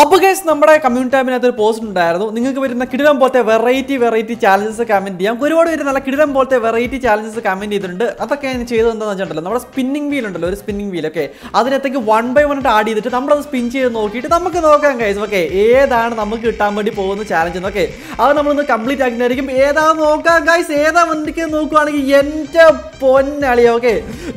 അപ്പോൾ ഗൈസ് നമ്മുടെ കമ്മ്യൂണിറ്റി ടാബിനകത്ത് ഒരു പോസ്റ്റ് ഉണ്ടായിരുന്നു നിങ്ങൾക്ക് വരുന്ന കിടിലം പോലത്തെ വെറൈറ്റി വെറൈറ്റി ചാലഞ്ചസ് കമൻറ്റ് ചെയ്യാം ഒരുപാട് പേര് നല്ല കിടിലം പോലത്തെ വെറൈറ്റി ചാലഞ്ചസ് കമൻറ്റ് ചെയ്തിട്ടുണ്ട് അതൊക്കെ ഞാൻ ചെയ്തത് എന്താണെന്ന് വെച്ചിട്ടുണ്ടല്ലോ നമ്മുടെ സ്പിന്നിങ് വീൽ ഉണ്ടല്ലോ ഒരു സ്പിന്നിങ് വീൽ ഓക്കെ അതിനകത്തേക്ക് വൺ ബൈ വൺ ആയിട്ട് ആഡ് ചെയ്തിട്ട് നമ്മളത് സ്പിൻ ചെയ്ത് നോക്കിയിട്ട് നമുക്ക് നോക്കാം ഗൈസ് ഓക്കെ ഏതാണ് നമുക്ക് കിട്ടാൻ വേണ്ടി പോകുന്ന ചാലഞ്ച് ഓക്കെ അത് നമ്മളൊന്ന് കംപ്ലീറ്റ് ആക്കിയിട്ടായിരിക്കും ഏതാ നോക്കാം ഗൈസ് ഏതാ വന്നിക്ക് നോക്കുവാണെങ്കിൽ എൻ്റെ പൊന്നളി ഓക്കെ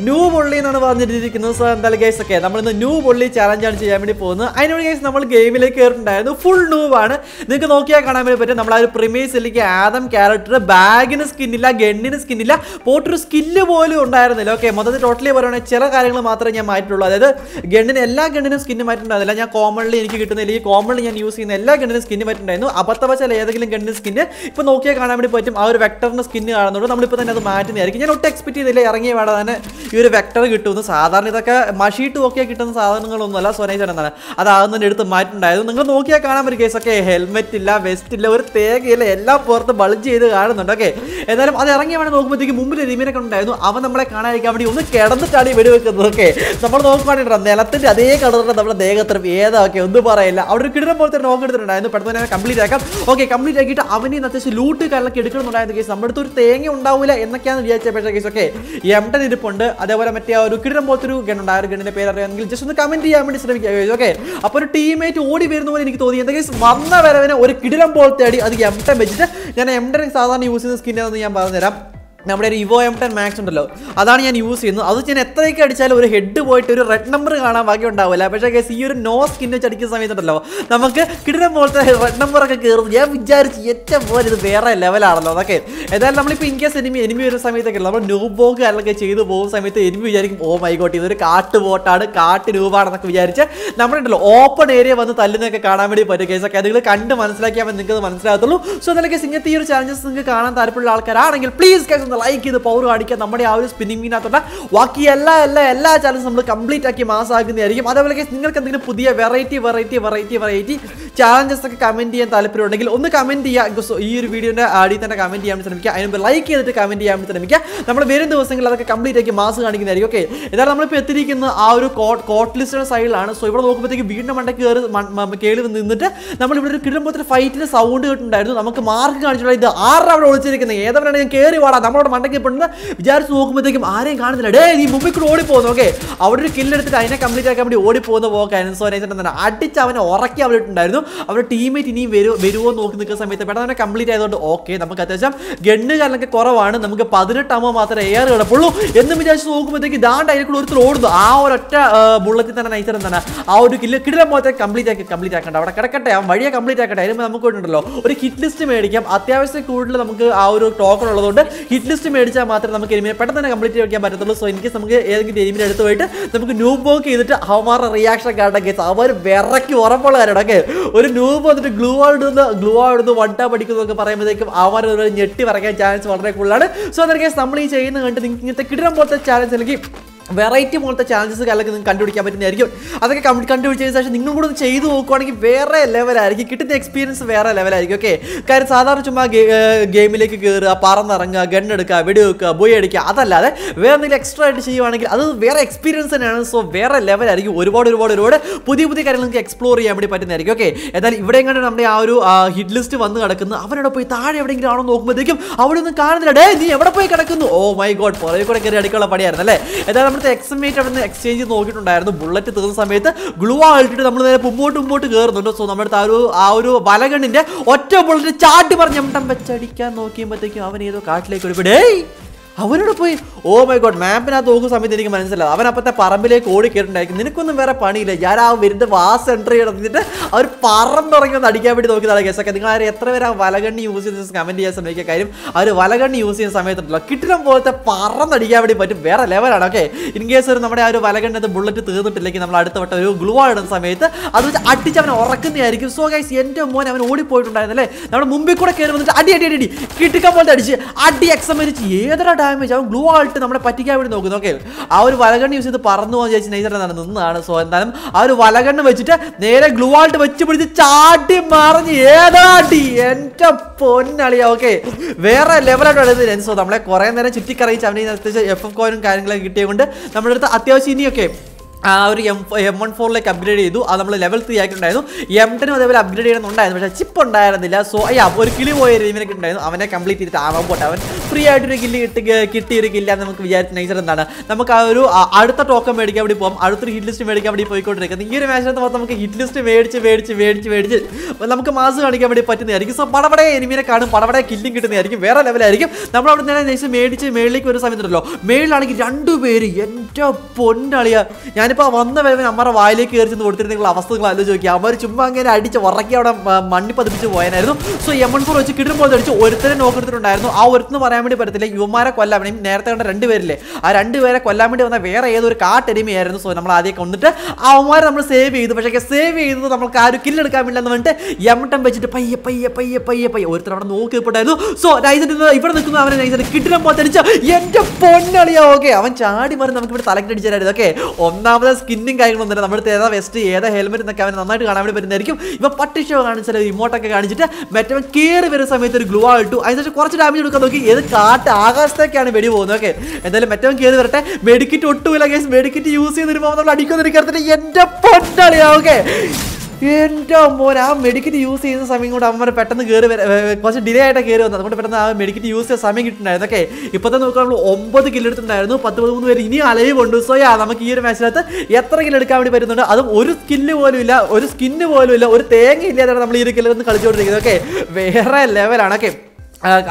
ന്യൂ പൊള്ളി എന്നാണ് പറഞ്ഞിരിക്കുന്നത് സാർ എന്തായാലും ഗൈസ് ഓക്കെ നമ്മളിന്ന് ന്യൂ പൊള്ളി ചാലഞ്ചാണ് ചെയ്യാൻ വേണ്ടി പോകുന്നത് അതിനുവേണ്ടി ഗൈസ് നമ്മൾ ഗെയിം ഗെയിമിലേക്ക് കയറിയിട്ടുണ്ടായിരുന്നു ഫുൾ നൂവാണ് നിങ്ങൾക്ക് നോക്കിയാൽ കാണാൻ വേണ്ടി പറ്റും നമ്മൾ ആ ഒരു പ്രിമേസ് അല്ലെങ്കിൽ ആദം ക്യാരക്ടർ ബാഗിന് സ്കിന്നില്ല ഗണ്ണിന് സ്കിന്നില്ല പോട്ടൊരു സ്കില്ല് പോലും ഉണ്ടായിരുന്നില്ല ഓക്കെ മൊത്തത്തിൽ ടോട്ടലി പറയുകയാണെങ്കിൽ ചില കാര്യങ്ങൾ മാത്രമേ ഞാൻ മാറ്റുള്ളൂ അതായത് ഗണ്ണിന് എല്ലാ ഗണ്ണിനും സ്കിന്ന് മാറ്റിയിട്ടുണ്ടായിരുന്നില്ല ഞാൻ കോമൺലി എനിക്ക് കിട്ടുന്ന ഈ കോമൺലി ഞാൻ യൂസ് ചെയ്യുന്ന എല്ലാ ഗണ്ണിനും സ്കിന്ന് മാറ്റിയിട്ടുണ്ടായിരുന്നു അബദ്ധവശാൽ ഏതെങ്കിലും ഗണ്ണിന് സ്കിന്ന് ഇപ്പോൾ നോക്കിയാൽ കാണാൻ വേണ്ടി പറ്റും ആ ഒരു വെക്ടറിൻ്റെ സ്കിന്ന് കാണുന്നുണ്ട് നമ്മളിപ്പോൾ തന്നെ അത് മാറ്റുന്നതായിരിക്കും ഞാൻ ഒട്ടും എക്സ്പെക്ട് ചെയ്തില്ല ഇറങ്ങിയ വേണം തന്നെ ഈ ഒരു വെക്ടർ കിട്ടുമെന്ന് സാധാരണ ഇതൊക്കെ മഷീട്ട് ഒക്കെ കിട്ടുന്ന സാധനങ്ങളൊന്നുമല്ല അല്ല എന്നാണ് അതാകുന്നതിന് അടുത്ത് മാറ്റി കാണിട്ടുണ്ടായിരുന്നു നിങ്ങൾ നോക്കിയാൽ കാണാൻ പറ്റും കേസ് ഓക്കെ ഹെൽമെറ്റ് ഇല്ല വെസ്റ്റ് ഇല്ല ഒരു തേകയില്ല എല്ലാം പുറത്ത് ബൾജ് ചെയ്ത് കാണുന്നുണ്ട് ഓക്കെ എന്തായാലും അത് ഇറങ്ങിയ വേണം നോക്കുമ്പോഴത്തേക്ക് മുമ്പിൽ രമീനൊക്കെ ഉണ്ടായിരുന്നു അവൻ നമ്മളെ കാണാതിരിക്കാൻ വേണ്ടി ഒന്ന് കിടന്നിട്ടാണ് ഈ വെടിവെക്കുന്നത് ഓക്കെ നമ്മൾ നോക്കുവാണെങ്കിൽ നിലത്തിന്റെ അതേ കളറിന്റെ നമ്മുടെ ദേഹത്തിനും ഏതാ ഓക്കെ ഒന്നും പറയില്ല അവിടെ ഒരു കിടന്ന പോലത്തെ നോക്ക് എടുത്തിട്ടുണ്ടായിരുന്നു പെട്ടെന്ന് തന്നെ കംപ്ലീറ്റ് ആക്കാം ഓക്കെ കംപ്ലീറ്റ് ആക്കിയിട്ട് അവനെ അത്യാവശ്യം ലൂട്ട് കാലൊക്കെ എടുക്കണമെന്നുണ്ടായിരുന്നു കേസ് നമ്മുടെ അടുത്ത് ഒരു തേങ്ങ ഉണ്ടാവില്ല എന്നൊക്കെയാണ് വിചാരിച്ച പക്ഷേ കേസ് ഓക്കെ എം ടെൻ ഇരിപ്പുണ്ട് അതേപോലെ മറ്റേ ഒരു കിടനം പോലത്തെ ഒരു ഗൺ ഉണ്ട് ആ ഒരു ഗണ്ണിൻ്റെ പേര് അറിയാമെങ്കിൽ ജസ്റ്റ് ഒന്ന് കമന്റ് ചെയ്യാൻ വേണ്ടി ശ്രമിക്കുക ഓക്കെ അപ്പോൾ ഒരു ടീമേറ്റ് ആയിട്ട് ഓടി വരുന്ന പോലെ എനിക്ക് തോന്നി എന്തെങ്കിലും വന്ന വരവിനെ ഒരു കിടിലം ബോൾ തേടി അത് എം ടെം വെച്ചിട്ട് ഞാൻ എം ടെൻ സാധാരണ യൂസ് ചെയ്യുന്ന സ്കിന്നാണെന്ന് ഞാൻ പറഞ്ഞുതരാം നമ്മുടെ ഒരു ഇവോ എം ടെൻ മാക്സ് ഉണ്ടല്ലോ അതാണ് ഞാൻ യൂസ് ചെയ്യുന്നത് അത് ഞാൻ എത്രയൊക്കെ അടിച്ചാലും ഒരു ഹെഡ് പോയിട്ട് ഒരു റെഡ് നമ്പർ കാണാൻ ബാക്കി ഉണ്ടാവില്ല പക്ഷേ കേസ് ഈ ഒരു നോ സ്കിൻ വെച്ച് അടിക്കുന്ന സമയത്തുണ്ടല്ലോ നമുക്ക് കിടനം പോലത്തെ റെഡ് നമ്പറൊക്കെ കയറുന്നു ഞാൻ വിചാരിച്ച് ഏറ്റവും പോലെ ഇത് വേറെ ലെവലാണല്ലോ അതൊക്കെ ഏതായാലും നമ്മളിപ്പോൾ ഇൻ കേസ് എനിമി എനിമി വരുന്ന സമയത്തൊക്കെ നമ്മൾ ന്യൂബോക്ക് അല്ലെങ്കിൽ ചെയ്തു പോകുന്ന സമയത്ത് എനിമി വിചാരിക്കും ഓ oh മൈഗോട്ട് ഇതൊരു കാട്ട് ബോട്ടാണ് കാട്ട് രൂപമാണെന്നൊക്കെ വിചാരിച്ച് നമ്മളുണ്ടല്ലോ ഓപ്പൺ ഏരിയ വന്ന് തല്ലുന്നൊക്കെ കാണാൻ വേണ്ടി പറ്റും കേസൊക്കെ അത് നിങ്ങൾ കണ്ട് മനസ്സിലാക്കിയാൽ നിങ്ങൾക്ക് മനസ്സിലാകത്തുള്ളൂ സോ അതിലൊക്കെ സിംഗത്തെ ഈ ഒരു ചാലഞ്ചസ് നിങ്ങൾക്ക് കാണാൻ താല്പര്യമുള്ള ആൾക്കാരാണെങ്കിൽ പ്ലീസ് കേസ് ഒന്ന് ലൈക്ക് ചെയ്ത് പവർ കാണിക്കുക നമ്മുടെ ആ ഒരു സ്പിന്നിംഗ് മീനകത്തുള്ള ബാക്കി എല്ലാ എല്ലാ എല്ലാ ചാനൽസും നമ്മൾ കംപ്ലീറ്റ് ആക്കി മാസാകുന്നതായിരിക്കും അതേപോലെ നിങ്ങൾക്ക് എന്തെങ്കിലും പുതിയ variety variety variety variety challenges ഒക്കെ കമന്റ് ചെയ്യാൻ താല്പര്യം ഉണ്ടെങ്കിൽ ഒന്ന് കമന്റ് ചെയ്യുക ഈ ഒരു വീഡിയോന്റെ ആടി തന്നെ കമന്റ് ചെയ്യാൻ ശ്രമിക്കുക അതിന് ലൈക്ക് ചെയ്തിട്ട് കമന്റ് ചെയ്യാൻ ശ്രമിക്കുക നമ്മൾ വരും ദിവസങ്ങളിൽ അതൊക്കെ കംപ്ലീറ്റ് ആക്കി മാസ് കാണിക്കുന്നതായിരിക്കും ഓക്കെ എന്നാൽ നമ്മളിപ്പോൾ എത്തിയിരിക്കുന്ന ആ ഒരു കോട്ട് കോട്ട് സൈഡിലാണ് സോ ഇവിടെ നോക്കുമ്പോഴത്തേക്ക് വീടിൻ്റെ മണ്ടയ്ക്ക് കയറി കേളി നിന്നിട്ട് നമ്മളിവിടെ ഒരു കിടുംബത്തിൽ ഫൈറ്റിന് സൗണ്ട് കിട്ടുന്നുണ്ടായിരുന്നു നമുക്ക് മാർക്ക് കാണിച്ചിട്ടുള്ള ഇത് അവിടെ ഒളിച്ചിരിക്കുന്നത് ഏതവരാണ് ഞാൻ കയറി വാടാ നമ്മൾ അവിടെ മണ്ടയ്ക്ക് പെടുന്ന വിചാരിച്ച് നോക്കുമ്പോഴത്തേക്കും ആരെയും കാണുന്നില്ല ഡേ നീ മുമ്പിൽ കൂടെ ഓടിപ്പോകുന്നു ഓക്കെ അവിടെ ഒരു കില്ലെടുത്തിട്ട് അതിനെ കംപ്ലീറ്റ് ആക്കാൻ വേണ്ടി ഓടിപ്പോകുന്ന പോക്കായിരുന്നു സോ നൈസിട്ടുണ്ടായിരുന്നു അടിച്ച് അവനെ ഉറക്കി അവരിട്ടുണ്ടായിരുന്നു അവരുടെ ടീമേറ്റ് ഇനിയും വരുമോ വരുമോ നോക്കി നിൽക്കുന്ന സമയത്ത് പെട്ടെന്ന് അവനെ കംപ്ലീറ്റ് ആയതുകൊണ്ട് ഓക്കെ നമുക്ക് അത്യാവശ്യം ഗണ്ണ് കാലൊക്കെ കുറവാണ് നമുക്ക് അമ്മ മാത്രമേ എയർ കിടപ്പുള്ളൂ എന്ന് വിചാരിച്ച് നോക്കുമ്പോഴത്തേക്ക് ദാണ്ട് കൂടെ ഒരുത്തർ ഓടുന്നു ആ ഒരൊറ്റ ബുള്ളറ്റിൽ തന്നെ നൈസർ എന്താണ് ആ ഒരു കില്ല കിടിലം പോലത്തെ കംപ്ലീറ്റ് ആക്കി കംപ്ലീറ്റ് ആക്കണ്ട അവിടെ കിടക്കട്ടെ ആ വഴിയെ കംപ്ലീറ്റ് ആക്കട്ടെ അതിന് നമുക്ക് ഉണ്ടല്ലോ ഒരു ഹിറ്റ് ലിസ്റ്റ് മേടിക്കാം അത്യാവശ്യം കൂടുതൽ നമുക്ക് ആ ഒരു ടോക്കൺ ഉള്ളതുകൊണ്ട് ഹിറ്റ് ലിസ്റ്റ് മേടിച്ചാൽ മാത്രമേ നമുക്ക് എനിമിനെ പെട്ടെന്ന് തന്നെ കംപ്ലീറ്റ് വയ്ക്കാൻ പറ്റത്തുള്ളൂ സോ എനിക്ക് നമുക്ക് ഏതെങ്കിലും എനിമിനെ എടുത്ത് പോയിട്ട് നമുക്ക് ന്യൂബ് ബ്ലോക്ക് ചെയ്തിട്ട് അവന്മാരുടെ റിയാക്ഷൻ കാണാൻ കേസ് അവർ വിറക്കി ഉറപ്പുള്ള കാര്യമാണ് ഒരു ന്യൂബ് വന്നിട്ട് ഗ്ലൂ ആടുന്ന ഗ്ലൂ ആടുന്ന വട്ട പഠിക്കുന്നതൊക്കെ പറയുമ്പോഴത്തേക്കും അവന്മാർ ഞെട്ടി വരയ്ക്കാൻ ചാൻസ് വളരെ കൂടുതലാണ് സോ അതൊക്കെ നമ്മൾ ഈ ചെയ്യുന്ന കണ്ടിട്ട് നിങ്ങൾക്ക് ഇങ്ങനത്തെ കിടനം പോലത്തെ ചാലഞ്ച് അല്ലെങ്കിൽ വെറൈറ്റി പോലത്തെ ചാലഞ്ചസ് കാലൊക്കെ നിങ്ങൾക്ക് കണ്ടുപിടിക്കാൻ പറ്റുന്നതായിരിക്കും അതൊക്കെ കണ്ടുപിടിച്ചതിന് ശേഷം നിങ്ങൾ കൂടെ ഒന്ന് ചെയ്തു നോക്കുവാണെങ്കിൽ വേറെ ലെവലായിരിക്കും കിട്ടുന്ന എക്സ്പീരിയൻസ് വേറെ ലെവലായിരിക്കും ഓക്കെ കാര്യം സാധാരണ ചുമ്മാ ഗെയിമിലേക്ക് കയറുക പറന്നിറങ്ങുക ഗൺ എടുക്കുക വെടി വെക്കുക ബോയ് അടിക്കുക അതല്ലാതെ വേറെ എന്തെങ്കിലും എക്സ്ട്രാ ആയിട്ട് ചെയ്യുവാണെങ്കിൽ അത് വേറെ എക്സ്പീരിയൻസ് തന്നെയാണ് സോ വേറെ ലെവലായിരിക്കും ഒരുപാട് ഒരുപാട് ഒരുപാട് പുതിയ പുതിയ കാര്യങ്ങൾ നിങ്ങൾക്ക് എക്സ്പ്ലോർ ചെയ്യാൻ വേണ്ടി പറ്റുന്നതായിരിക്കും ഓക്കെ എന്നാൽ ഇവിടെ എങ്ങനെ നമ്മുടെ ആ ഒരു ഹിറ്റ് ലിസ്റ്റ് വന്ന് കിടക്കുന്നത് അവനോട് പോയി താഴെ എവിടെയെങ്കിലും ആണോ നോക്കുമ്പോഴത്തേക്കും അവിടെ ഒന്നും കാണുന്നില്ല ഡേ നീ എവിടെ പോയി കിടക്കുന്നു ഓ മൈ ഗോഡ് പുറകെ കൂടെ കയറി അടിക്കാനുള്ള പണിയായിരുന്നു അല്ലേ എന്നാൽ നമ്മൾ നേരത്തെ എക്സ് എം എയ്റ്റ് അവിടെ നിന്ന് എക്സ്ചേഞ്ച് നോക്കിയിട്ടുണ്ടായിരുന്നു ബുള്ളറ്റ് തീർന്ന സമയത്ത് ഗ്ലൂ ആൾട്ടിട്ട് നമ്മൾ നേരെ മുമ്പോട്ട് മുമ്പോട്ട് കയറുന്നുണ്ട് സോ നമ്മുടെ ആ ഒരു ആ ഒരു വലകണ്ണിന്റെ ഒറ്റ ബുള്ളറ്റ് ചാട്ടി പറഞ്ഞ് എംട്ടം വെച്ചടിക്കാൻ നോക്കിയപ്പോഴത്തേക്കും അവൻ ഏതോ കാട്ടിലേക്ക് ഒരു അവനോട് പോയി ഓ മൈ ഗോഡ് മാപ്പിനകത്ത് നോക്കുന്ന സമയത്ത് എനിക്ക് മനസ്സിലായി അവൻ അപ്പത്തെ പറമ്പിലേക്ക് ഓടി കയറിണ്ടായിരിക്കും നിനക്കൊന്നും വേറെ പണിയില്ല ഞാൻ ആ വരുന്ന വാസ് എൻട്രി ചെയ്തിട്ട് അവർ പറമ്പിറങ്ങി ഒന്ന് അടിക്കാൻ വേണ്ടി നോക്കിയതാണ് കേസൊക്കെ നിങ്ങൾ ആരും എത്ര പേര് വലകണ്ണി യൂസ് ചെയ്ത കമൻറ്റ് ചെയ്യാൻ ശ്രമിക്കുക കാര്യം അവർ വലകണ്ണി യൂസ് ചെയ്യുന്ന സമയത്തുണ്ടല്ലോ കിട്ടണം പോലത്തെ പറന്നടിക്കാൻ വേണ്ടി പറ്റും വേറെ ലെവലാണ് ഓക്കെ ഇൻ കേസ് ഒരു നമ്മുടെ ആ ഒരു വലകണ്ണത് ബുള്ളറ്റ് തീർന്നിട്ടില്ലെങ്കിൽ നമ്മൾ അടുത്ത വട്ടം ഒരു ഗ്ലൂ ഇടുന്ന സമയത്ത് അത് വെച്ച് അടിച്ച് അവൻ ഉറക്കുന്നതായിരിക്കും സോ ഗൈസ് എൻ്റെ മോൻ അവൻ ഓടിപ്പോയിട്ടുണ്ടായിരുന്നല്ലേ നമ്മുടെ മുമ്പിൽ കൂടെ കയറി വന്നിട്ട് അടി അടി അടി അടി കിട്ടിക്കാൻ പോലത്തെ അടിച്ച് അടി എക്സമരിച്ച് ഏതൊരാ ഡാമേജ് അവൻ ഗ്ലൂ ആയിട്ട് നമ്മളെ പറ്റിക്കാൻ വേണ്ടി നോക്കുന്നു ഓക്കെ ആ ഒരു വലകണ്ണ് യൂസ് ചെയ്ത് പറന്നു പോകാൻ ചേച്ചി നെയ്തർ എന്നാണ് നിന്നാണ് സോ എന്തായാലും ആ ഒരു വലകണ്ണ് വെച്ചിട്ട് നേരെ ഗ്ലൂ ആൾട്ട് വെച്ച് പിടിച്ച് ചാട്ടി മറിഞ്ഞ് ഏതാട്ടി എൻ്റെ പൊന്നളി ഓക്കെ വേറെ ലെവലായിട്ട് എഴുതുന്നത് സോ നമ്മളെ കുറേ നേരം ചുറ്റിക്കറിയിച്ച് അവനെ എഫ് എഫ് കോയിനും കാര്യങ്ങളൊക്കെ കിട്ടിയത് കൊണ്ട് നമ്മുടെ അടുത്ത് അത്യാവശ്യം ഇനിയൊക്കെ ആ ഒരു എം എം വൺ ഫോറിലേക്ക് അപ്ഗ്രേഡ് ചെയ്തു അത് നമ്മൾ ലെവൽ ത്രീ ആക്കിയിട്ടുണ്ടായിരുന്നു എം ടെനും അതേപോലെ അപ്ഗ്രേഡ് ചെയ്യണമെന്നുണ്ടായിരുന്നു പക്ഷേ ചിപ്പ് ഉണ്ടായിരുന്നില്ല സോ അയ്യാ ഒരു കിളി പോയ രീതിയിലേക്ക് ഉണ്ടായിരുന്നു അവനെ കംപ്ലീറ്റ് ചെയ്തിട്ട് ആവാൻ പോട്ടെ അവൻ ഫ്രീ ആയിട്ടൊരു കില്ല് കിട്ടി കിട്ടിയ ഒരു കില്ല നമുക്ക് വിചാരിച്ച നൈസർ എന്താണ് നമുക്ക് ആ ഒരു അടുത്ത ടോക്കൺ മേടിക്കാൻ വേണ്ടി പോകാം അടുത്തൊരു ഹിറ്റ് ലിസ്റ്റ് മേടിക്കാൻ വേണ്ടി പോയിക്കൊണ്ടിരിക്കുന്നത് ഈ ഒരു മാച്ചിനകത്ത് മൊത്തം നമുക്ക് ഹിറ്റ് ലിസ്റ്റ് മേടിച്ച് മേടിച്ച് മേടിച്ച് മേടിച്ച് നമുക്ക് മാസ് കാണിക്കാൻ വേണ്ടി പറ്റുന്നതായിരിക്കും സോ പടവടെ എനിമിനെ കാണും പടവടെ കില്ലും കിട്ടുന്നതായിരിക്കും വേറെ ലെവലായിരിക്കും നമ്മൾ അവിടെ നിന്ന് നൈസ് മേടിച്ച് മേളിലേക്ക് ഒരു സമയത്തുണ്ടല്ലോ മേളിലാണെങ്കിൽ രണ്ടുപേര് എൻ്റെ പൊന്നളിയ ഞാൻ ഞാനിപ്പോൾ വന്ന വേവൻ അമ്മയുടെ വായിലേക്ക് കയറി ചെന്ന് കൊടുത്തിരുന്ന അവസ്ഥ നിങ്ങൾ ആലോചിച്ച് നോക്കി ചുമ്മാ അങ്ങനെ അടിച്ച് ഉറക്കി അവിടെ മണ്ണി പതിപ്പിച്ച് പോയനായിരുന്നു സോ എമൺ ഫോർ വെച്ച് കിട്ടുമ്പോൾ അടിച്ച് ഒരുത്തരെ നോക്കെടുത്തിട്ടുണ്ടായിരുന്നു ആ ഒരുത്തിന് പറയാൻ വേണ്ടി പറ്റത്തില്ല യുവമാരെ കൊല്ലാൻ വേണ്ടി നേരത്തെ കണ്ട രണ്ടുപേരില്ലേ ആ രണ്ടുപേരെ കൊല്ലാൻ വേണ്ടി വന്ന വേറെ ഏതൊരു കാട്ടെരുമയായിരുന്നു സോ നമ്മൾ ആദ്യം കൊന്നിട്ട് അവന്മാരെ നമ്മൾ സേവ് ചെയ്തു പക്ഷേ സേവ് ചെയ്തത് നമുക്ക് ആ ഒരു കില്ലെടുക്കാൻ വേണ്ടിയെന്ന് പറഞ്ഞിട്ട് എമട്ടം വെച്ചിട്ട് പയ്യെ പയ്യെ പയ്യെ പയ്യെ പയ്യെ ഒരുത്തർ അവിടെ നോക്കി സോ നൈസൻ ഇവിടെ നിൽക്കുന്ന അവനെ നൈസൻ കിട്ടിനെ പോത്തടിച്ച് എന്റെ പൊന്നളിയാ ഓക്കെ അവൻ ചാടി മാറി നമുക്ക് ഇവിടെ തലക്കിട്ടടിച്ചായിരുന്നു ഓക്കെ ഒന്നാം അവരുടെ സ്കിന്നും കാര്യങ്ങളും തന്നെ നമ്മുടെ ഏതാ വെസ്റ്റ് ഏതാ ഹെൽമെറ്റ് എന്നൊക്കെ അവന് നന്നായിട്ട് കാണാൻ വേണ്ടി പറ്റുന്നതായിരിക്കും ഇപ്പൊ പട്ടിഷോ കാണിച്ചാൽ ഇമോട്ടൊക്കെ കാണിച്ചിട്ട് മറ്റവൻ കയറി വരുന്ന സമയത്ത് ഒരു ഗ്ലൂ ആയിട്ടു അതിനുശേഷം കുറച്ച് ഡാമേജ് കൊടുക്കാൻ നോക്കി ഏത് കാട്ട് ആകാശത്തേക്കാണ് വെടി പോകുന്നത് ഓക്കെ എന്തായാലും മറ്റവൻ കയറി വരട്ടെ മെഡിക്കിറ്റ് ഒട്ടുമില്ല കേസ് മെഡിക്കിറ്റ് യൂസ് ചെയ്ത് വരുമ്പോൾ നമ്മൾ അടിക്കുന്ന എടുക്കാറുണ്ട് എന്റെ പൊന്നാളിയാ ഓക്കെ എൻ്റെ മോൻ ആ മെഡിക്കറ്റ് യൂസ് ചെയ്യുന്ന സമയം കൊണ്ട് അമ്മ പെട്ടെന്ന് കയറി കുറച്ച് ഡിലേ ആയിട്ടാണ് കയറി വന്നത് അതുകൊണ്ട് പെട്ടെന്ന് ആ മെഡിക്കറ്റ് യൂസ് ചെയ്യാൻ സമയം കിട്ടുന്നുണ്ടായിരുന്നു ഓക്കെ ഇപ്പോൾ തന്നെ നോക്കുക നമ്മൾ ഒമ്പത് കിലോ എടുത്തിട്ടുണ്ടായിരുന്നു പത്ത് പതിമൂന്ന് പേര് ഇനി ഉണ്ട് സോ യാ നമുക്ക് ഈ ഒരു മാച്ചിനകത്ത് എത്ര കിലോ എടുക്കാൻ വേണ്ടി പറ്റുന്നുണ്ട് അതും ഒരു സ്കില്ല് പോലും ഇല്ല ഒരു സ്കിന്ന് പോലും ഇല്ല ഒരു തേങ്ങ ഇല്ലാതെയാണ് നമ്മൾ ഈ ഒരു കിലോ കളിച്ചുകൊണ്ടിരിക്കുന്നത് ഓക്കെ വേറെ ലെവലാണ് ഓക്കെ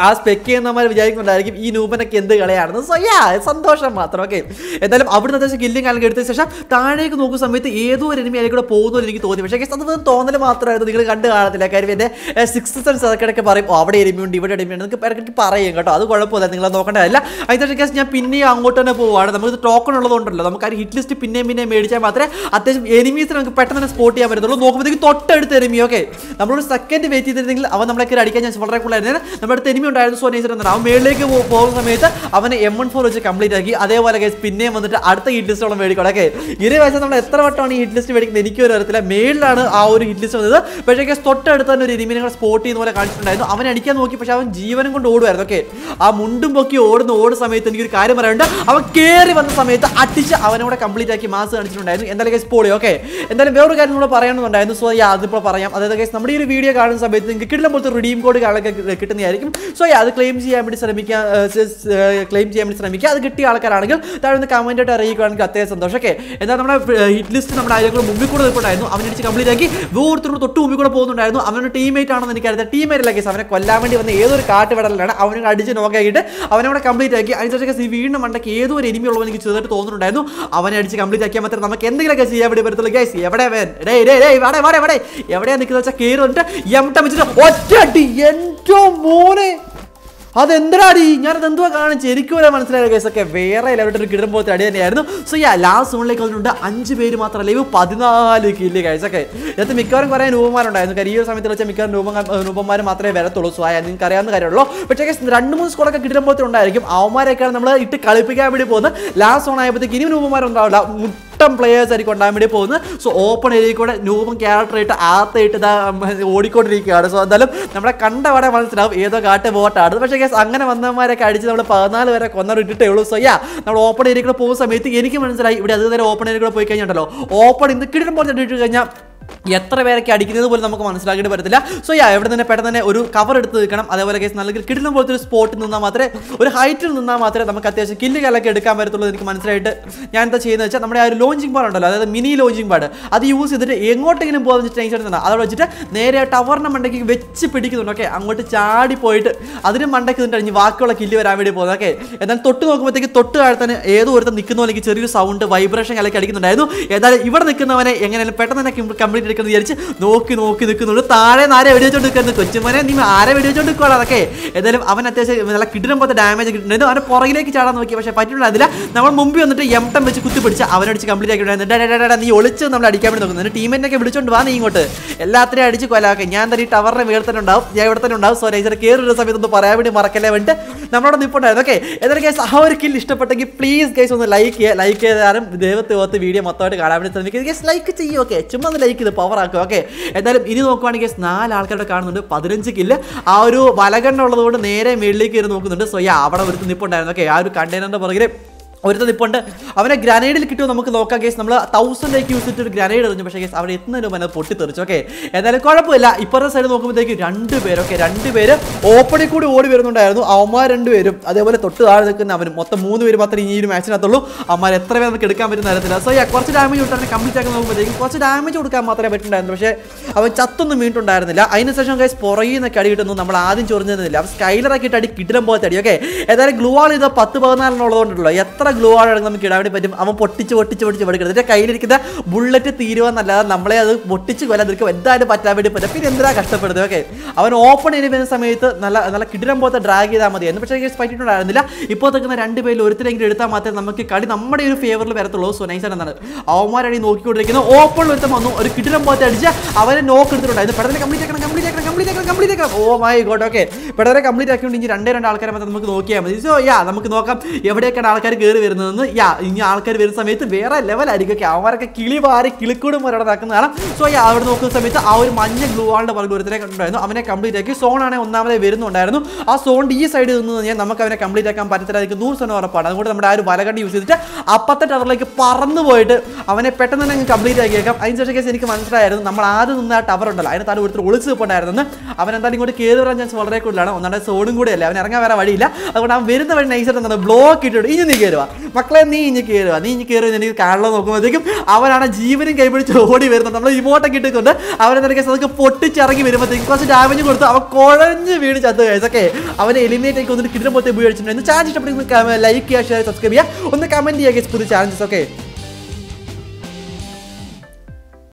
ആ സ്പെക്ക് ചെയ്യുന്നവന്മാർ വിചാരിക്കുന്നുണ്ടായിരിക്കും ഈ നൂപനൊക്കെ എന്ത് കളയാണെന്ന് സോ യാ സന്തോഷം മാത്രം ഓക്കെ എന്തായാലും അവിടുന്ന് അത്യാവശ്യം കില്ലും കാലം എടുത്ത ശേഷം താഴേക്ക് നോക്കുന്ന സമയത്ത് ഏതോ ഒരു എനിമി അതിൽ കൂടെ പോകുന്നു എനിക്ക് തോന്നി പക്ഷേ അത് തോന്നൽ മാത്രമായിരുന്നു നിങ്ങൾ കണ്ട് കാണത്തില്ല കാര്യം എൻ്റെ സിക്സ് സെൻസ് അതൊക്കെ പറയും അവിടെ എരുമിയുണ്ട് ഇവിടെ എരുമിയുണ്ട് നിങ്ങൾക്ക് ഇടയ്ക്ക് പറയും കേട്ടോ അത് കുഴപ്പമില്ല നിങ്ങൾ നോക്കേണ്ടതല്ല അതിൻ്റെ കേസ് ഞാൻ പിന്നെയും അങ്ങോട്ട് തന്നെ പോവുകയാണ് നമുക്ക് ടോക്കൺ ഉള്ളതുകൊണ്ടല്ലോ നമുക്ക് ആ ഹിറ്റ് ലിസ്റ്റ് പിന്നെയും പിന്നെയും മേടിച്ചാൽ മാത്രമേ അത്യാവശ്യം എനിമീസിനെ നമുക്ക് പെട്ടെന്ന് തന്നെ സ്പോട്ട് ചെയ്യാൻ പറ്റുള്ളൂ നോക്കുമ്പോഴത്തേക്ക് തൊട്ടടുത്ത് എരുമി ഓക്കെ നമ്മളൊരു സെക്കൻഡ് വെയിറ്റ് ചെയ്തിരുന്നെങ്കിൽ അവൻ നമ്മളൊക്കെ അടിക്കാൻ ഞാൻ വളരെ കൂടുതലായിരുന്നു നമ്മുടെ അവിടുത്തെ എനിമി ഉണ്ടായിരുന്നു സോനേശ്വരൻ എന്നാണ് അവൻ മേളിലേക്ക് പോകുന്ന സമയത്ത് അവനെ എം വൺ ഫോർ വെച്ച് കംപ്ലീറ്റ് ആക്കി അതേപോലെ ഗൈസ് പിന്നെയും വന്നിട്ട് അടുത്ത ഹിറ്റ് ലിസ്റ്റോളം മേടിക്കണം ഓക്കെ ഇരു വയസ്സ് നമ്മൾ എത്ര വട്ടമാണ് ഈ ഹിറ്റ് ലിസ്റ്റ് മേടിക്കുന്നത് എനിക്കൊരു അറിയത്തില്ല മേളിലാണ് ആ ഒരു ഹിറ്റ് ലിസ്റ്റ് വന്നത് പക്ഷേ ഗൈസ് തൊട്ടടുത്ത് തന്നെ ഒരു എനിമിനെ കൂടെ സ്പോട്ട് ചെയ്യുന്ന പോലെ കാണിച്ചിട്ടുണ്ടായിരുന്നു അവൻ അടിക്കാൻ നോക്കി പക്ഷേ അവൻ ജീവനും കൊണ്ട് ഓടുമായിരുന്നു ഓക്കെ ആ മുണ്ടും പൊക്കി ഓടുന്ന ഓട് സമയത്ത് എനിക്കൊരു കാര്യം പറയാനുണ്ട് അവൻ കയറി വന്ന സമയത്ത് അടിച്ച് അവനോടെ കംപ്ലീറ്റ് ആക്കി മാസ് കാണിച്ചിട്ടുണ്ടായിരുന്നു എന്തായാലും ഗൈസ് പോളി ഓക്കെ എന്തായാലും വേറൊരു കാര്യം കൂടെ പറയണമെന്നുണ്ടായിരുന്നു സോ യാ അതിപ്പോൾ പറയാം അതായത് ഗൈസ് നമ്മുടെ ഈ ഒരു വീഡിയോ കാണുന്ന സമയത്ത് നിങ്ങൾക്ക് കിട്ടുന്ന പോലത്തെ റിഡീം കോഡ് കാണാൻ കിട്ടുന്നതായിരിക്കും സാധിക്കും സോ അത് ക്ലെയിം ചെയ്യാൻ വേണ്ടി ശ്രമിക്കാം ക്ലെയിം ചെയ്യാൻ വേണ്ടി ശ്രമിക്കുക അത് കിട്ടിയ ആൾക്കാരാണെങ്കിൽ താഴെ ഒന്ന് കമൻറ്റ് ആയിട്ട് അറിയിക്കുകയാണെങ്കിൽ അത്യാവശ്യം സന്തോഷം ഓക്കെ എന്നാൽ നമ്മുടെ ഹിറ്റ് ലിസ്റ്റ് നമ്മുടെ ആയിരങ്ങൾ മുമ്പിൽ കൂടെ നിൽക്കുന്നുണ്ടായിരുന്നു അവനടിച്ച് കംപ്ലീറ്റ് ആക്കി വേറൊരുത്തോട് തൊട്ട് മുമ്പിൽ കൂടെ പോകുന്നുണ്ടായിരുന്നു അവനൊരു ടീമേറ്റ് ആണെന്ന് അറിയാം ടീമേറ്റ് അല്ല കേസ് അവനെ കൊല്ലാൻ വേണ്ടി വന്ന ഏതൊരു കാട്ടുവിടലാണ് അവനെ അടിച്ച് നോക്കിയിട്ട് അവനെ കംപ്ലീറ്റ് ആക്കി അതിനുശേഷം ഈ വീണ്ടും മണ്ടയ്ക്ക് ഏതൊരു എനിമി ഉള്ളവൻ എനിക്ക് ചെറുതായിട്ട് തോന്നുന്നുണ്ടായിരുന്നു അവനെ അടിച്ച് കംപ്ലീറ്റ് ആക്കിയാൽ മാത്രമേ നമുക്ക് എന്തെങ്കിലുമൊക്കെ ചെയ്യാൻ വേണ്ടി പറ്റത്തുള്ളൂ ഗൈസ് എവിടെ ഡേ ഡേ ഡേ വാടേ വാടേ വാടേ എവിടെയാണ് നിൽക്കുന്നത് വെച്ചാൽ കയറി വന്നിട്ട് എം വെച്ചിട്ട് ഒറ്റ അടി എൻ്റെ മോനെ മോനെ അതെന്തിനാടി ഞാനത് എന്തുവാ കാണിച്ചു എനിക്ക് വരെ മനസ്സിലായ കേസൊക്കെ വേറെ എല്ലാവരുടെ ഒരു കിടം പോലത്തെ അടി തന്നെയായിരുന്നു സോ യാ ലാസ്റ്റ് സോണിലേക്ക് വന്നിട്ടുണ്ട് അഞ്ച് പേര് മാത്രം ലൈവ് പതിനാല് കില്ല് കഴിച്ചൊക്കെ ഇതിനകത്ത് മിക്കവാറും കുറെ രൂപമാരുണ്ടായിരുന്നു കാര്യം ഈ ഒരു സമയത്ത് വെച്ചാൽ മിക്കവാറും രൂപ രൂപമാർ മാത്രമേ വരത്തുള്ളൂ സോ ആയാൽ നിങ്ങൾക്ക് അറിയാവുന്ന കാര്യമുള്ളൂ പക്ഷേ രണ്ട് മൂന്ന് സ്കോഡൊക്കെ കിടം പോലത്തെ ഉണ്ടായിരിക്കും അവന്മാരെയൊക്കെയാണ് നമ്മൾ ഇട്ട് കളിപ്പിക്കാൻ വേണ്ടി പോകുന്നത് ലാസ്റ്റ് സോൺ ആയപ്പോഴത്തേക്ക് ഇനിയും രൂപമാരുണ്ടാവില്ല ഇഷ്ടം പ്ലെയേഴ്സ് ആയിരിക്കും ഉണ്ടാകാൻ വേണ്ടി പോകുന്നത് സോ ഓപ്പൺ ഏരിയയിൽ കൂടെ ന്യൂബും ക്യാരക്ടറായിട്ട് ആർത്തായിട്ട് ഇതാ ഓടിക്കൊണ്ടിരിക്കുകയാണ് സോ എന്തായാലും നമ്മുടെ കണ്ടവടെ മനസ്സിലാവും ഏതോ കാട്ട് വോട്ടാണ് പക്ഷേ കേസ് അങ്ങനെ വന്നവന്മാരൊക്കെ അടിച്ച് നമ്മൾ പതിനാല് വരെ കൊന്നവർ ഇട്ടിട്ടേ ഉള്ളൂ സോ യാ നമ്മൾ ഓപ്പൺ ഏരിയ കൂടെ പോകുന്ന സമയത്ത് എനിക്ക് മനസ്സിലായി ഇവിടെ അതുവരെ ഓപ്പൺ ഏരിയ കൂടെ പോയി കഴിഞ്ഞിട്ടുണ്ടല്ലോ ഓപ്പൺ ഇന്ന് കിടിലം പോലെ കഴിഞ്ഞാൽ എത്ര പേരൊക്കെ അടിക്കുന്നത് പോലും നമുക്ക് മനസ്സിലാക്കിയിട്ട് പറ്റത്തില്ല സോ യാ എവിടെ തന്നെ പെട്ടെന്ന് തന്നെ ഒരു കവർ എടുത്ത് നിൽക്കണം അതേപോലെ കേസ് നല്ല കിടുന്ന പോലത്തെ ഒരു സ്പോട്ട് നിന്നാൽ മാത്രമേ ഒരു ഹൈറ്റിൽ നിന്നാൽ മാത്രമേ നമുക്ക് അത്യാവശ്യം കില്ല് കാലൊക്കെ എടുക്കാൻ പറ്റത്തുള്ളൂ എനിക്ക് മനസ്സിലായിട്ട് ഞാൻ എന്താ ചെയ്യുന്നത് വെച്ചാൽ നമ്മുടെ ആ ഒരു ലോഞ്ചിങ് പാഡ് ഉണ്ടല്ലോ അതായത് മിനി ലോഞ്ചിങ് പാഡ് അത് യൂസ് ചെയ്തിട്ട് എങ്ങോട്ടെങ്കിലും പോകാൻ വെച്ചിട്ട് ടെൻഷൻ എടുത്തതാണ് അതവിടെ വെച്ചിട്ട് നേരെ ആ ടവറിനെ മണ്ടയ്ക്ക് വെച്ച് പിടിക്കുന്നുണ്ട് ഓക്കെ അങ്ങോട്ട് ചാടി പോയിട്ട് അതിന് മണ്ടയ്ക്ക് നിന്നിട്ട് കഴിഞ്ഞ് ബാക്കിയുള്ള കില്ല് വരാൻ വേണ്ടി പോകുന്നത് ഓക്കെ എന്നാൽ തൊട്ട് നോക്കുമ്പോഴത്തേക്ക് തൊട്ട് താഴെ തന്നെ ഏതോ ഒരുത്തം നിൽക്കുന്നോ അല്ലെങ്കിൽ ചെറിയൊരു സൗണ്ട് വൈബ്രേഷൻ കാലൊക്കെ അടിക്കുന്നുണ്ടായിരുന്നു എന്നാലും ഇവിടെ നിൽക്കുന്നവനെ എങ്ങനെയാലും പെട്ടെന്ന് തന്നെ കംപ്ലീറ്റ് കൂടി വിചാരിച്ച് നോക്കി നോക്കി നിൽക്കുന്നുണ്ട് താഴെ നാരെ വെടി വെച്ചോണ്ട് നിൽക്കുന്നു കൊച്ചുമോനെ നീ ആരെ വെടി വെച്ചോണ്ട് നിൽക്കുവാണ് അതൊക്കെ എന്തായാലും അവൻ അത്യാവശ്യം നല്ല കിടിലം പോലത്തെ ഡാമേജ് കിട്ടുന്നുണ്ട് അവനെ പുറകിലേക്ക് ചാടാൻ നോക്കി പക്ഷേ പറ്റിയിട്ടുണ്ടായിരുന്നില്ല നമ്മൾ മുമ്പിൽ വന്നിട്ട് ടം വെച്ച് കുത്തി പിടിച്ച് അവനടിച്ച് കംപ്ലീറ്റ് ആക്കിയിട്ടുണ്ടായിരുന്നു നീ ഒളിച്ച് നമ്മൾ അടിക്കാൻ വേണ്ടി നോക്കുന്നു ടീമിനൊക്കെ വിളിച്ചോണ്ട് വാ നീ ഇങ്ങോട്ട് എല്ലാത്തിനെയും അടിച്ച് കൊലാക്കെ ഞാൻ തന്നെ ഈ ടവറിനെ വീട് തന്നെ ഉണ്ടാവും ഞാൻ ഇവിടെ തന്നെ ഉണ്ടാവും സോ നൈസർ കയറുന്ന സമയത്ത് പറയാൻ വേണ്ടി മറക്കല്ലേ വേണ്ടി നമ്മളോട് നിപ്പുണ്ടായിരുന്നു ഓക്കെ എന്തായാലും കേസ് ആ ഒരു കില്ല് ഇഷ്ടപ്പെട്ടെങ്കിൽ പ്ലീസ് കേസ് ഒന്ന് ലൈക്ക് ചെയ്യുക ലൈക്ക് ചെയ്താലും ദൈവത്തെ ഓർത്ത് വീഡിയോ മൊത്തമായിട്ട് കാണാൻ വേണ്ടി ശ്രമിക്കുന്നത് കേസ് ലൈക്ക് ചെയ്യും ഓക്കെ ചുമ്മാ ഒന്ന് ലൈക്ക് ചെയ്ത് പവർ ആക്കുക ഓക്കെ എന്തായാലും ഇനി നോക്കുവാണെങ്കിൽ നാല് ആൾക്കാരുടെ കാണുന്നുണ്ട് പതിനഞ്ച് കില്ല് ആ ഒരു വലകണ്ണ ഉള്ളതുകൊണ്ട് നേരെ മേളിലേക്ക് ഇരുന്ന് നോക്കുന്നുണ്ട് സോ യാ അവിടെ ഒരു നിപ്പുണ്ടായിരുന്നു ഓക്കെ ആ ഒരു കണ്ടെയ്നറിന്റെ പുറകിൽ ഇപ്പോൾ ഉണ്ട് അവനെ ഗ്രാനേഡിൽ കിട്ടുമോ നമുക്ക് നോക്കാം കേസ് നമ്മൾ തൗസൻഡേക്ക് യൂസ് ചെയ്തിട്ട് ഒരു ഗ്രാനേഡ് എറിഞ്ഞു പക്ഷേ കേസ് അവിടെ എത്തുന്നതിന് മുമ്പ് അത് പൊട്ടിത്തെറിച്ചു ഓക്കെ എന്നാലും കുഴപ്പമില്ല ഇപ്പുറത്തെ സൈഡ് നോക്കുമ്പോഴത്തേക്ക് രണ്ട് പേര് ഓക്കെ രണ്ട് പേര് ഓപ്പണിൽ കൂടി ഓടി വരുന്നുണ്ടായിരുന്നു അവന്മാർ പേരും അതേപോലെ തൊട്ട് താഴെ നിൽക്കുന്ന അവൻ മൊത്തം മൂന്ന് പേര് മാത്രമേ ഈ ഒരു മാച്ചിനകത്തുള്ളൂ അവന്മാർ എത്ര പേര് നമുക്ക് എടുക്കാൻ പറ്റുന്ന അറിയത്തില്ല സോ ഈ കുറച്ച് ഡാമേജ് കൊടുത്താൽ കംപ്ലീറ്റ് ആക്കി നോക്കുമ്പോഴത്തേക്കും കുറച്ച് ഡാമേജ് കൊടുക്കാൻ മാത്രമേ പറ്റുന്നുണ്ടായിരുന്നു പക്ഷേ അവൻ ചത്തൊന്നും വീണിട്ടുണ്ടായിരുന്നില്ല ശേഷം കേസ് പുറകിൽ നിന്നൊക്കെ അടി കിട്ടുന്നു നമ്മൾ ആദ്യം ചൊറിഞ്ഞിരുന്നില്ല അവൻ സ്കൈലറൊക്കെ ഇട്ട് അടി കിടിലം പോലത്തെ അടി ഓക്കെ ഏതായാലും ആൾ ചെയ്ത പത്ത് പതിനാലിനുള്ളതുകൊണ്ടുള്ളൂ എത്ര എത്ര ഗ്ലോ ആണ് ആണെങ്കിൽ നമുക്ക് ഇടാൻ വേണ്ടി പറ്റും അവൻ പൊട്ടിച്ച് പൊട്ടിച്ച് പൊട്ടിച്ച് പഠിക്കണം എൻ്റെ കയ്യിലിരിക്കുന്ന ബുള്ളറ്റ് തീരുവാന്നല്ലാതെ നമ്മളെ അത് പൊട്ടിച്ച് കൊല്ലാൻ നിൽക്കും എന്തായാലും പറ്റാൻ വേണ്ടി പറ്റും പിന്നെ എന്തിനാ കഷ്ടപ്പെടുന്നത് ഓക്കെ അവൻ ഓപ്പൺ ചെയ്ത് വരുന്ന സമയത്ത് നല്ല നല്ല കിടിലം പോലത്തെ ഡ്രാഗ് ചെയ്താൽ മതി എന്ന് പക്ഷേ എനിക്ക് പറ്റിയിട്ടുണ്ടായിരുന്നില്ല ഇപ്പോൾ നിൽക്കുന്ന രണ്ട് പേരിൽ ഒരുത്തിനെങ്കിലും എടുത്താൽ മാത്രമേ നമുക്ക് കളി നമ്മുടെ ഒരു ഫേവറിൽ വരത്തുള്ളൂ സുനൈസൻ എന്നാണ് അവന്മാരാണ് ഈ നോക്കിക്കൊണ്ടിരിക്കുന്നത് ഓപ്പൺ ഒരുത്തം വന്നു ഒരു കിടിലം പോലത്തെ അടിച്ച് അവരെ നോക്കെടുത്തിട്ടുണ്ടായിരുന്നു പെട്ടെന്ന് കംപ്ലീറ്റ് ആക്കണം കംപ്ലീറ്റ് ആക്കണം കംപ്ലീറ്റ് ആക്കാം കംപ്ലീറ്റ് ആക്കാം ഓ മൈ ഗോഡ് ഓക്കെ പെട്ടെന്ന് കംപ്ലീറ്റ് ആക്കിയോണ്ട് ഇനി രണ്ടേ രണ്ട് ആൾക്കാരെ മാത്രം നമുക്ക് നോക്കിയാൽ മതി സോ യാ നമുക്ക് നോക്കാം എവിടെയൊക്കെയാണ് ആൾക്കാർ കയറി വരുന്നതെന്ന് യാ ഇനി ആൾക്കാർ വരുന്ന സമയത്ത് വേറെ ലെവലായിരിക്കും ഓക്കെ അവന്മാരൊക്കെ കിളി വാരി കിളിക്കൂടും ഒരാടെ നടക്കുന്നതാണ് സോ യാ അവിടെ നോക്കുന്ന സമയത്ത് ആ ഒരു മഞ്ഞ ഗ്ലൂ ആളുടെ പറഞ്ഞ ഒരുത്തരെ ഉണ്ടായിരുന്നു അവനെ കംപ്ലീറ്റ് ആക്കി സോണാണ് ഒന്നാമതെ വരുന്നുണ്ടായിരുന്നു ആ സോൺ ഈ സൈഡിൽ നിന്ന് കഴിഞ്ഞാൽ നമുക്ക് അവനെ കംപ്ലീറ്റ് ആക്കാൻ പറ്റത്തില്ലായിരിക്കും നൂറ് ശതമാനം ഉറപ്പാണ് അതുകൊണ്ട് നമ്മുടെ ആ ഒരു വലകണ്ടി യൂസ് ചെയ്തിട്ട് അപ്പത്തെ ടവറിലേക്ക് പറന്നു പോയിട്ട് അവനെ പെട്ടെന്ന് തന്നെ കംപ്ലീറ്റ് ആക്കിയേക്കാം അതിനുശേഷം കേസ് എനിക്ക് മനസ്സിലായിരുന്നു നമ്മൾ ആദ്യം നിന്ന് ആ ടവർ ഉണ്ടല്ലോ താൻ ഒരുത്തർ ഒളിച്ച് നിൽപ്പുണ്ടായിരുന്നെന്ന് അവൻ എന്തായാലും ഇങ്ങോട്ട് കയറി വരാൻ ചാൻസ് വളരെ കൂടുതലാണ് ഒന്നാമത്തെ സോണും കൂടെയല്ലേ അവൻ ഇറങ്ങാൻ വേറെ വഴിയില്ല അതുകൊണ്ട് അവൻ വരുന്ന വഴി നൈസായിട്ട് എന്താണ് ബ്ലോക്ക് ഇട്ടിട്ട് ഇനി നീ കയറുക മക്കളെ നീ ഇനി കയറുക നീ ഇനി കയറുക എനിക്ക് കാണാൻ നോക്കുമ്പോഴത്തേക്കും അവനാണ് ജീവനും കൈപിടിച്ച് ഓടി വരുന്നത് നമ്മൾ ഇമോട്ടൊക്കെ ഇട്ടിട്ടുണ്ട് അവനെ നിനക്ക് അതൊക്കെ പൊട്ടിച്ചിറങ്ങി വരുമ്പോഴത്തേക്കും കുറച്ച് ഡാമേജ് കൊടുത്ത് അവൻ കുഴഞ്ഞ് വീണ് ചത്ത് കഴിച്ചൊക്കെ അവനെ എലിമിനേറ്റ് ആക്കി വന്നിട്ട് കിട്ടുമ്പോഴത്തേക്ക് ഉപയോഗിച്ചിട്ടുണ്ടായിരുന്നു ചാൻസ് ഇഷ്ടപ്പെടുന്ന ലൈക്ക് ചെയ്യുക ഷെയർ സബ്സ്ക്രൈബ് ചെയ്യുക ഒന്ന് കമൻറ്റ് ചെയ്യുക പുതിയ ചാൻസസ് ഓക്കെ